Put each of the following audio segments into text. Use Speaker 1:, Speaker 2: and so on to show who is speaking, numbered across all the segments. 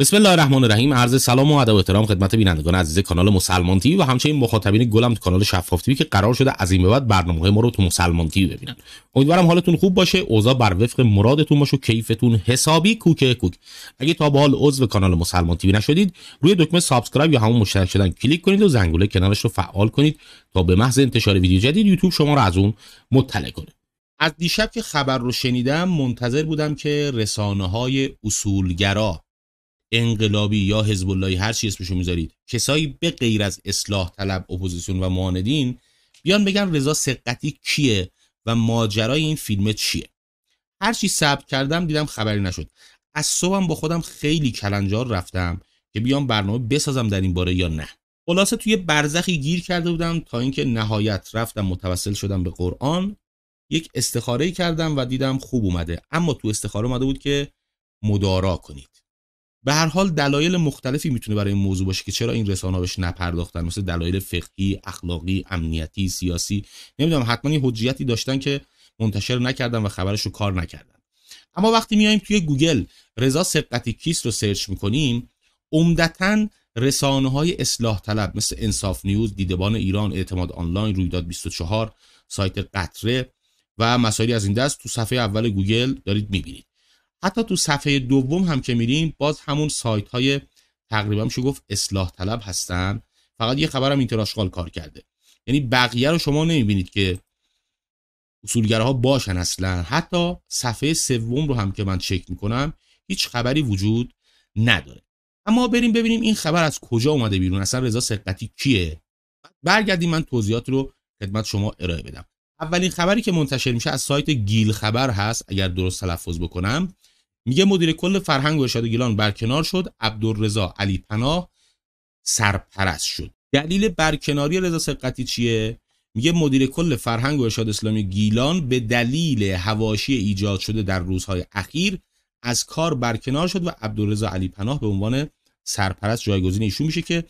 Speaker 1: بسم الله الرحمن الرحیم عرض سلام و ادب و احترام خدمت بینندگان عزیز کانال مسلمان تیوی و همچنین مخاطبین گلم تو کانال شفاف تی که قرار شده از این به بعد برنامه ما رو تو مسلمان ببینن امیدوارم حالتون خوب باشه اوضاع بر وفق مرادتون باشه و کیفتون حسابی کوکه کوک اگه تا به حال عضو کانال مسلمان تیوی نشدید روی دکمه سابسکرایب یا همون مشترک شدن کلیک کنید و زنگوله کانالش رو فعال کنید تا به محض انتشار ویدیو جدید یوتیوب شما رو از اون مطلع کنه از دیشب که خبر رو شنیدم منتظر بودم که رسانه اصولگرا انقلابی یا حزب اللهی هر چی اسمشو میذارید کسایی به غیر از اصلاح طلب اپوزیسیون و معاندین بیان بگن رضا سقتی کیه و ماجرای این فیلم چیه هر چی ثبت کردم دیدم خبری نشد از صبحم با خودم خیلی کلنجار رفتم که بیام برنامه بسازم در این باره یا نه خلاصه توی برزخی گیر کرده بودم تا اینکه نهایت رفتم متوسل شدم به قرآن یک استخاره کردم و دیدم خوب اومده اما تو استخاره اومده بود که مدارا کنید به هر حال دلایل مختلفی میتونه برای این موضوع باشه که چرا این رسانه بهش نپرداختن مثل دلایل فقهی، اخلاقی، امنیتی، سیاسی نمیدونم حتما یه حجیتی داشتن که منتشر نکردن و خبرش رو کار نکردن اما وقتی میایم توی گوگل رضا سبقتی کیس رو سرچ میکنیم عمدتا رسانه های اصلاح طلب مثل انصاف نیوز، دیدبان ایران، اعتماد آنلاین، رویداد 24، سایت قطره و مسائلی از این دست تو صفحه اول گوگل دارید میبینید حتی تو صفحه دوم هم که میریم باز همون سایت های تقریبا میشه گفت اصلاح طلب هستن فقط یه خبرم اینتراشغال کار کرده یعنی بقیه رو شما نمیبینید که اصولگراها باشن اصلا حتی صفحه سوم رو هم که من چک میکنم هیچ خبری وجود نداره اما بریم ببینیم این خبر از کجا اومده بیرون اصلا رضا سقتی کیه برگردیم من توضیحات رو خدمت شما ارائه بدم اولین خبری که منتشر میشه از سایت گیل خبر هست اگر درست تلفظ بکنم میگه مدیر کل فرهنگ و ارشاد گیلان برکنار شد عبدالرضا علی پناه سرپرست شد دلیل برکناری رضا سقتی چیه میگه مدیر کل فرهنگ و ارشاد اسلامی گیلان به دلیل هواشی ایجاد شده در روزهای اخیر از کار برکنار شد و عبدالرضا علی پناه به عنوان سرپرست جایگزین ایشون میشه که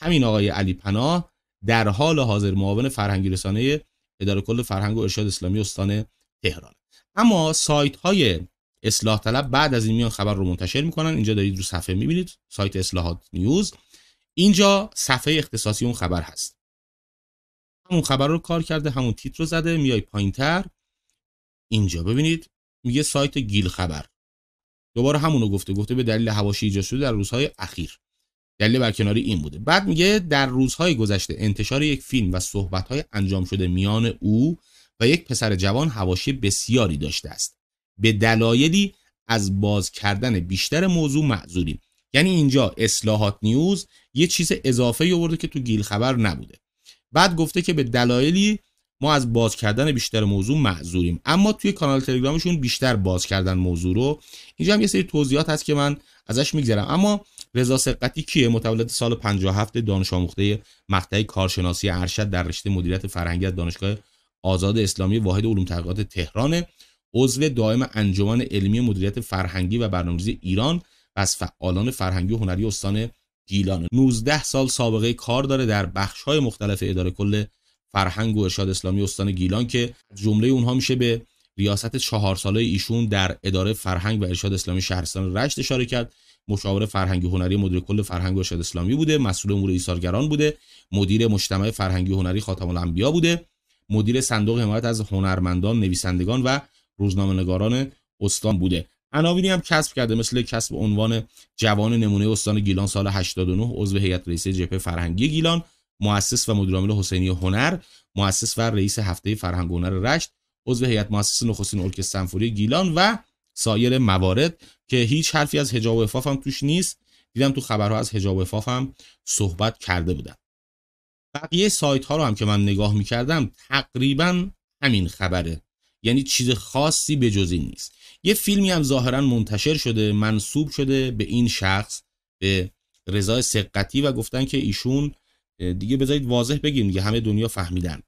Speaker 1: همین آقای علی پناه در حال حاضر معاون فرهنگی رسانه اداره کل فرهنگ و ارشاد اسلامی استان تهران اما سایت های اصلاح طلب بعد از این میان خبر رو منتشر میکنن اینجا دارید رو صفحه میبینید سایت اصلاحات نیوز اینجا صفحه اختصاصی اون خبر هست همون خبر رو کار کرده همون تیتر رو زده میای تر اینجا ببینید میگه سایت گیل خبر دوباره همون رو گفته گفته به دلیل هواشی ایجاد شده در روزهای اخیر دلیل برکناری این بوده بعد میگه در روزهای گذشته انتشار یک فیلم و صحبتهای انجام شده میان او و یک پسر جوان حواشی بسیاری داشته است به دلایلی از باز کردن بیشتر موضوع معذوریم یعنی اینجا اصلاحات نیوز یه چیز اضافه آورده که تو گیل خبر نبوده بعد گفته که به دلایلی ما از باز کردن بیشتر موضوع معذوریم اما توی کانال تلگرامشون بیشتر باز کردن موضوع رو اینجا هم یه سری توضیحات هست که من ازش میگذرم اما رضا سقتی کیه متولد سال 57 دانش آموخته مقطع کارشناسی ارشد در رشته مدیریت فرهنگی دانشگاه آزاد اسلامی واحد علوم تحقیقات تهرانه عضو دائم انجمن علمی مدیریت فرهنگی و برنامه‌ریزی ایران و از فعالان فرهنگی و هنری استان گیلان 19 سال سابقه کار داره در بخش‌های مختلف اداره کل فرهنگ و ارشاد اسلامی استان گیلان که جمله اونها میشه به ریاست چهار ساله ایشون در اداره فرهنگ و ارشاد اسلامی شهرستان رشت اشاره کرد مشاور فرهنگی هنری مدیر کل فرهنگ و ارشاد اسلامی بوده مسئول امور ایثارگران بوده مدیر مجتمع فرهنگی هنری خاتم الانبیا بوده مدیر صندوق حمایت از هنرمندان نویسندگان و روزنامه نگاران استان بوده عناوینی هم کسب کرده مثل کسب عنوان جوان نمونه استان گیلان سال 89 عضو هیئت رئیسه جبهه فرهنگی گیلان مؤسس و مدیرعامل حسینی هنر مؤسس و رئیس هفته فرهنگ هنر رشت عضو هیئت مؤسس نخستین ارکستر سمفونی گیلان و سایر موارد که هیچ حرفی از حجاب و هم توش نیست دیدم تو خبرها از حجاب و هم صحبت کرده بودن بقیه سایت ها رو هم که من نگاه میکردم تقریبا همین خبره یعنی چیز خاصی به جز این نیست یه فیلمی هم ظاهرا منتشر شده منصوب شده به این شخص به رضا سقتی و گفتن که ایشون دیگه بذارید واضح بگیم دیگه همه دنیا فهمیدن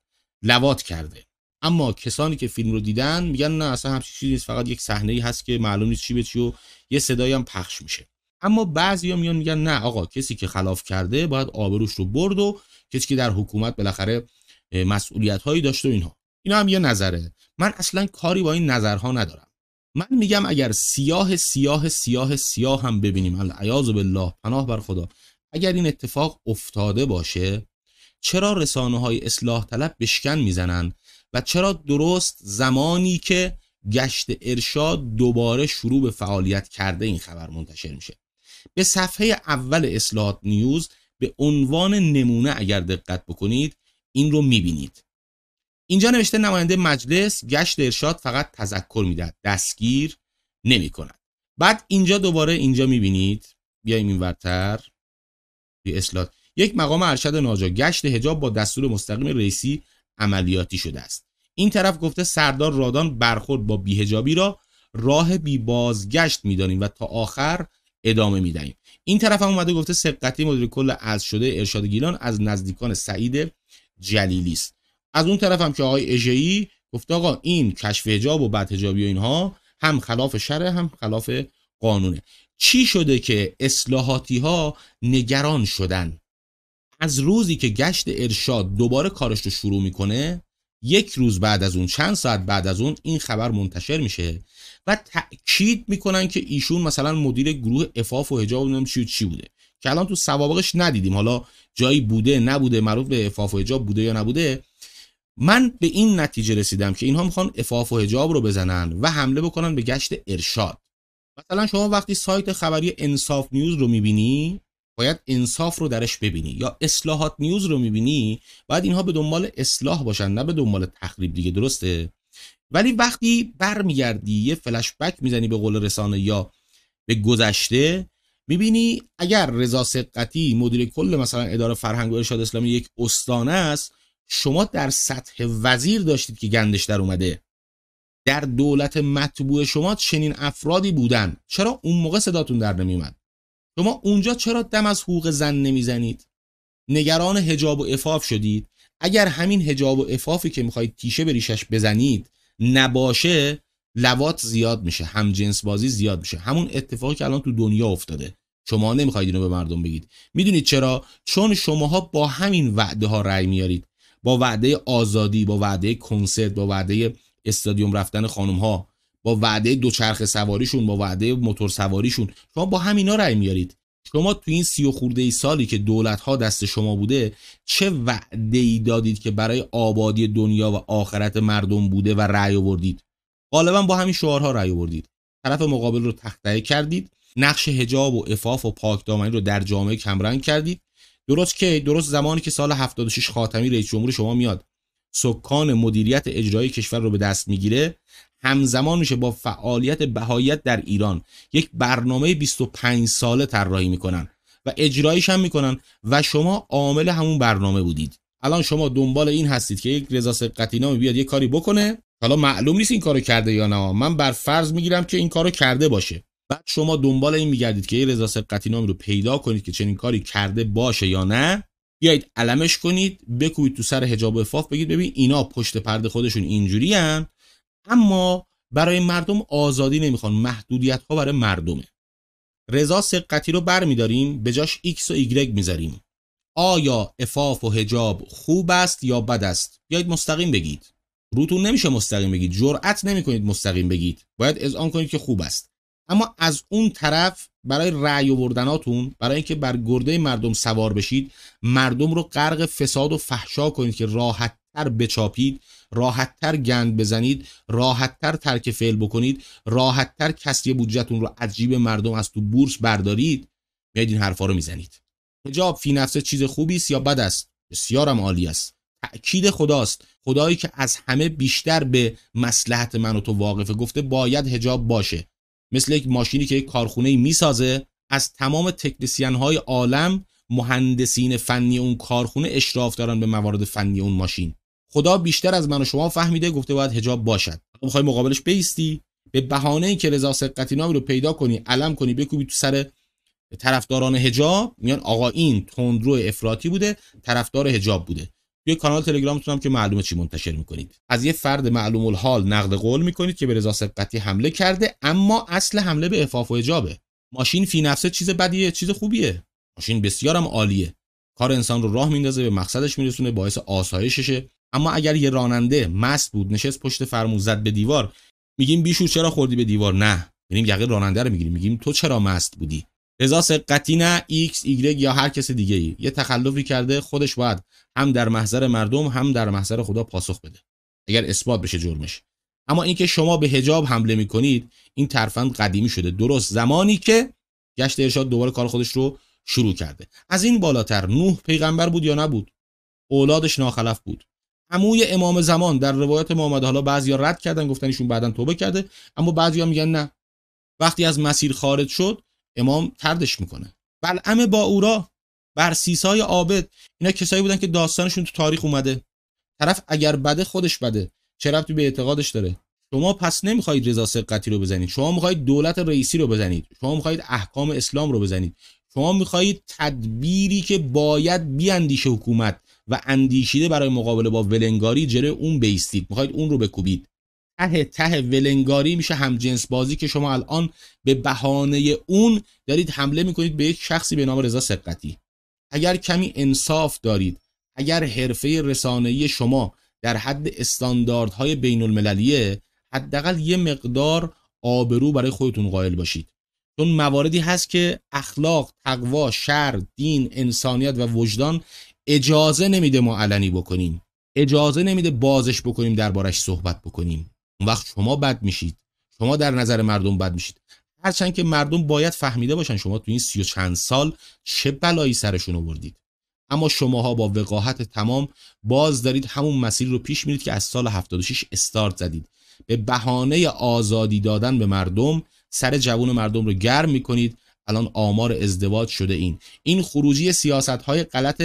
Speaker 1: لوات کرده اما کسانی که فیلم رو دیدن میگن نه اصلا چیزی نیست فقط یک صحنه ای هست که معلوم نیست چی به چی و یه صدایی هم پخش میشه اما بعضیا میان میگن نه آقا کسی که خلاف کرده باید آبروش رو برد و کسی که در حکومت بالاخره مسئولیت هایی داشته و اینها اینا هم یه نظره من اصلا کاری با این نظرها ندارم من میگم اگر سیاه سیاه سیاه سیاه هم ببینیم عیاض بالله پناه بر خدا اگر این اتفاق افتاده باشه چرا رسانه های اصلاح طلب بشکن میزنن و چرا درست زمانی که گشت ارشاد دوباره شروع به فعالیت کرده این خبر منتشر میشه به صفحه اول اصلاحات نیوز به عنوان نمونه اگر دقت بکنید این رو میبینید اینجا نوشته نماینده مجلس گشت ارشاد فقط تذکر میده دستگیر نمی کند بعد اینجا دوباره اینجا میبینید بیایم این ورتر اسلات یک مقام ارشد ناجا گشت هجاب با دستور مستقیم رئیسی عملیاتی شده است این طرف گفته سردار رادان برخورد با بیهجابی را راه بی بازگشت میدانیم و تا آخر ادامه میدهیم این طرف هم اومده گفته سبقتی مدیر کل از شده ارشاد گیلان از نزدیکان سعید جلیلی است از اون طرف هم که آقای اژه‌ای گفت آقا این کشف حجاب و بد حجابی و اینها هم خلاف شرع هم خلاف قانونه چی شده که اصلاحاتی ها نگران شدن از روزی که گشت ارشاد دوباره کارش رو شروع میکنه یک روز بعد از اون چند ساعت بعد از اون این خبر منتشر میشه و تاکید میکنن که ایشون مثلا مدیر گروه افاف و حجاب نمیدونم چی چی بوده که الان تو سوابقش ندیدیم حالا جایی بوده نبوده معروف به افاف و حجاب بوده یا نبوده من به این نتیجه رسیدم که اینها میخوان افاف و حجاب رو بزنن و حمله بکنن به گشت ارشاد مثلا شما وقتی سایت خبری انصاف نیوز رو میبینی باید انصاف رو درش ببینی یا اصلاحات نیوز رو میبینی باید اینها به دنبال اصلاح باشن نه به دنبال تخریب دیگه درسته ولی وقتی برمیگردی یه فلش بک میزنی به قول رسانه یا به گذشته میبینی اگر رضا سقتی مدیر کل مثلا اداره فرهنگ و ارشاد اسلامی یک استان است شما در سطح وزیر داشتید که گندش در اومده در دولت مطبوع شما چنین افرادی بودن چرا اون موقع صداتون در نمیومد شما اونجا چرا دم از حقوق زن نمیزنید نگران هجاب و افاف شدید اگر همین هجاب و افافی که میخواید تیشه به ریشش بزنید نباشه لوات زیاد میشه هم جنس بازی زیاد میشه همون اتفاقی که الان تو دنیا افتاده شما نمیخواید اینو به مردم بگید میدونید چرا چون شماها با همین وعده ها رأی میارید با وعده آزادی با وعده کنسرت با وعده استادیوم رفتن خانم ها با وعده دوچرخه سواریشون با وعده موتور سواریشون شما با همینا رأی میارید شما تو این سی و خورده ای سالی که دولت ها دست شما بوده چه وعده ای دادید که برای آبادی دنیا و آخرت مردم بوده و رأی آوردید غالبا با همین شعارها رأی آوردید طرف مقابل رو تخته کردید نقش هجاب و افاف و پاکدامنی رو در جامعه کمرنگ کردید درست که درست زمانی که سال 76 خاتمی رئیس جمهور شما میاد سکان مدیریت اجرایی کشور رو به دست میگیره همزمان میشه با فعالیت بهاییت در ایران یک برنامه 25 ساله طراحی میکنن و اجرایش هم میکنن و شما عامل همون برنامه بودید الان شما دنبال این هستید که یک رضا سقطی بیاد یه کاری بکنه حالا معلوم نیست این کارو کرده یا نه من بر فرض میگیرم که این کارو کرده باشه بعد شما دنبال این میگردید که یه رضا سبقتی نامی رو پیدا کنید که چنین کاری کرده باشه یا نه بیایید علمش کنید بکوید تو سر حجاب افاف بگید ببین اینا پشت پرده خودشون اینجوری هم اما برای مردم آزادی نمیخوان محدودیت ها برای مردمه رضا سقتی رو برمیداریم به جاش X و ایگرگ میذاریم آیا افاف و هجاب خوب است یا بد است بیایید مستقیم بگید روتون نمیشه مستقیم بگید جرأت نمیکنید مستقیم بگید باید اذعان کنید که خوب است اما از اون طرف برای رأی آوردناتون برای اینکه بر گرده مردم سوار بشید مردم رو غرق فساد و فحشا کنید که راحتتر بچاپید راحتتر گند بزنید راحت تر ترک فعل بکنید راحتتر تر کسری بودجهتون رو از جیب مردم از تو بورس بردارید میاد این حرفا رو میزنید حجاب فی نفسه چیز خوبی است یا بد است بسیارم عالی است تأکید خداست خدایی که از همه بیشتر به مسلحت من و تو واقفه گفته باید حجاب باشه مثل یک ماشینی که یک کارخونه میسازه از تمام تکنسین های عالم مهندسین فنی اون کارخونه اشراف دارن به موارد فنی اون ماشین خدا بیشتر از من و شما فهمیده گفته باید هجاب باشد خب میخوای مقابلش بیستی به بهانه که رضا نامی رو پیدا کنی علم کنی بکوبی تو سر طرفداران هجاب میان آقا این تندرو افراطی بوده طرفدار هجاب بوده توی کانال تلگرامتون هم که معلومه چی منتشر میکنید از یه فرد معلوم الحال نقد قول میکنید که به رضا سبقتی حمله کرده اما اصل حمله به افاف و اجابه ماشین فی نفسه چیز بدیه چیز خوبیه ماشین بسیارم عالیه کار انسان رو راه میندازه به مقصدش میرسونه باعث آسایششه اما اگر یه راننده مست بود نشست پشت فرمون زد به دیوار میگیم بیشور چرا خوردی به دیوار نه میریم یقه راننده رو میگیریم میگیم تو چرا مست بودی رضا سقطی نه ایکس ایگرگ یا هر کس دیگه ای یه تخلفی کرده خودش باید هم در محضر مردم هم در محضر خدا پاسخ بده اگر اثبات بشه جرمش اما اینکه شما به حجاب حمله میکنید این ترفند قدیمی شده درست زمانی که گشت ارشاد دوباره کار خودش رو شروع کرده از این بالاتر نوح پیغمبر بود یا نبود اولادش ناخلف بود عموی امام زمان در روایت محمد حالا بعضیا رد کردن گفتن ایشون بعدن توبه کرده اما بعضیا میگن نه وقتی از مسیر خارج شد امام تردش میکنه بلعم با اورا سیسای عابد اینا کسایی بودن که داستانشون تو تاریخ اومده طرف اگر بده خودش بده چه تو به اعتقادش داره شما پس نمیخواید رضا سقتی رو بزنید شما میخواید دولت رئیسی رو بزنید شما میخواید احکام اسلام رو بزنید شما میخواهید تدبیری که باید بیاندیشه حکومت و اندیشیده برای مقابله با ولنگاری جره اون بیستید میخواید اون رو بکوبید ته ته ولنگاری میشه همجنس بازی که شما الان به بهانه اون دارید حمله میکنید به یک شخصی به نام رضا سبقتی اگر کمی انصاف دارید اگر حرفه رسانه‌ای شما در حد استانداردهای بین المللیه حداقل یه مقدار آبرو برای خودتون قائل باشید چون مواردی هست که اخلاق، تقوا، شر، دین، انسانیت و وجدان اجازه نمیده ما علنی بکنیم اجازه نمیده بازش بکنیم دربارش صحبت بکنیم اون وقت شما بد میشید شما در نظر مردم بد میشید هرچند که مردم باید فهمیده باشن شما تو این سی و چند سال چه بلایی سرشون آوردید اما شماها با وقاحت تمام باز دارید همون مسیر رو پیش میرید که از سال 76 استارت زدید به بهانه آزادی دادن به مردم سر جوون مردم رو گرم میکنید الان آمار ازدواج شده این این خروجی سیاست های غلط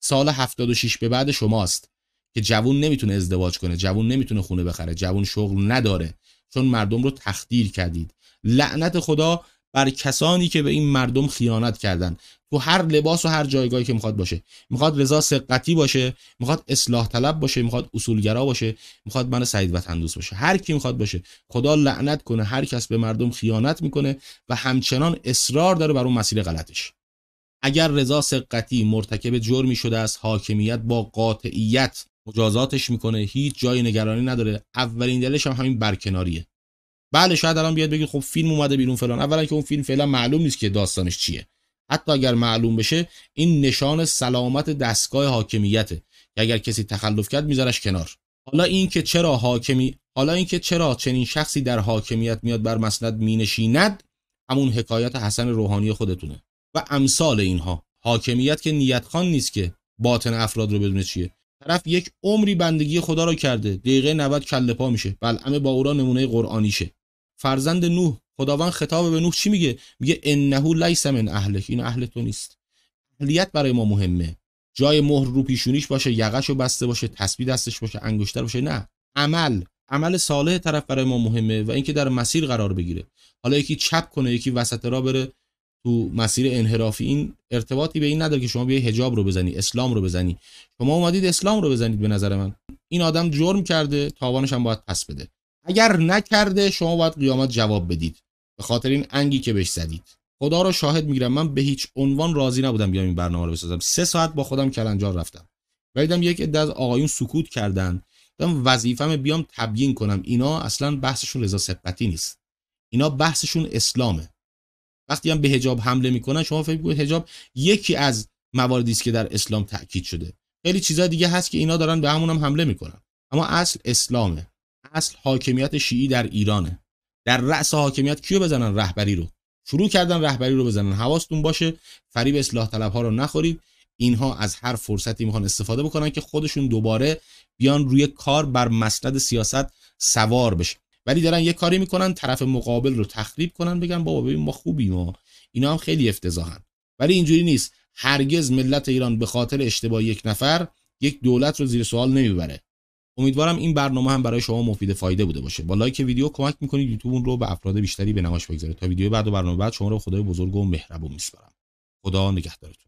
Speaker 1: سال 76 به بعد شماست که جوون نمیتونه ازدواج کنه جوون نمیتونه خونه بخره جوون شغل نداره چون مردم رو تخدیر کردید لعنت خدا بر کسانی که به این مردم خیانت کردن تو هر لباس و هر جایگاهی که میخواد باشه میخواد رضا سقتی باشه میخواد اصلاح طلب باشه میخواد اصولگرا باشه میخواد من سعید وطن دوست باشه هر کی میخواد باشه خدا لعنت کنه هر کس به مردم خیانت میکنه و همچنان اصرار داره بر اون مسیر غلطش اگر رضا سقتی مرتکب جرمی شده است حاکمیت با قاطعیت مجازاتش میکنه هیچ جای نگرانی نداره اولین دلش هم همین برکناریه بله شاید الان بیاد بگید خب فیلم اومده بیرون فلان اولا که اون فیلم فعلا معلوم نیست که داستانش چیه حتی اگر معلوم بشه این نشان سلامت دستگاه حاکمیته که اگر کسی تخلف کرد میذارش کنار حالا این که چرا حاکمی حالا این که چرا چنین شخصی در حاکمیت میاد بر مسند مینشیند همون حکایت حسن روحانی خودتونه و امثال اینها حاکمیت که نیت خان نیست که باطن افراد رو بدون چیه طرف یک عمری بندگی خدا را کرده دقیقه 90 کله پا میشه بلعمه با او را نمونه قرآنیشه فرزند نوح خداوند خطاب به نوح چی میگه میگه انه لیس من اهلک این اهل تو نیست اهلیت برای ما مهمه جای مهر رو پیشونیش باشه یقش رو بسته باشه تسبیح دستش باشه انگشتر باشه نه عمل عمل صالح طرف برای ما مهمه و اینکه در مسیر قرار بگیره حالا یکی چپ کنه یکی وسط را بره تو مسیر انحرافی این ارتباطی به این نداره که شما بیای حجاب رو بزنی اسلام رو بزنی شما اومدید اسلام رو بزنید به نظر من این آدم جرم کرده تاوانش هم باید پس بده اگر نکرده شما باید قیامت جواب بدید به خاطر این انگی که بهش زدید خدا رو شاهد میگیرم من به هیچ عنوان راضی نبودم بیام این برنامه رو بسازم سه ساعت با خودم کلنجار رفتم ولیدم یک عده از آقایون سکوت کردن دم وظیفه‌م بیام تبیین کنم اینا اصلا بحثشون رضا نیست اینا بحثشون اسلامه وقتی هم به حجاب حمله میکنن شما فکر کنید حجاب یکی از مواردی است که در اسلام تاکید شده خیلی چیزا دیگه هست که اینا دارن به همون هم حمله میکنن اما اصل اسلامه اصل حاکمیت شیعی در ایرانه در رأس حاکمیت کیو بزنن رهبری رو شروع کردن رهبری رو بزنن حواستون باشه فریب اصلاح طلب ها رو نخورید اینها از هر فرصتی میخوان استفاده بکنن که خودشون دوباره بیان روی کار بر مسند سیاست سوار بشن ولی دارن یه کاری میکنن طرف مقابل رو تخریب کنن بگن بابا ببین ما خوبیم و اینا هم خیلی افتضاحن ولی اینجوری نیست هرگز ملت ایران به خاطر اشتباه یک نفر یک دولت رو زیر سوال نمیبره امیدوارم این برنامه هم برای شما مفید فایده بوده باشه با لایک ویدیو کمک میکنید یوتیوب رو به افراد بیشتری به نمایش بگذاره تا ویدیو بعد و برنامه بعد شما رو خدای بزرگ و مهربون میسپارم خدا نگهدارتون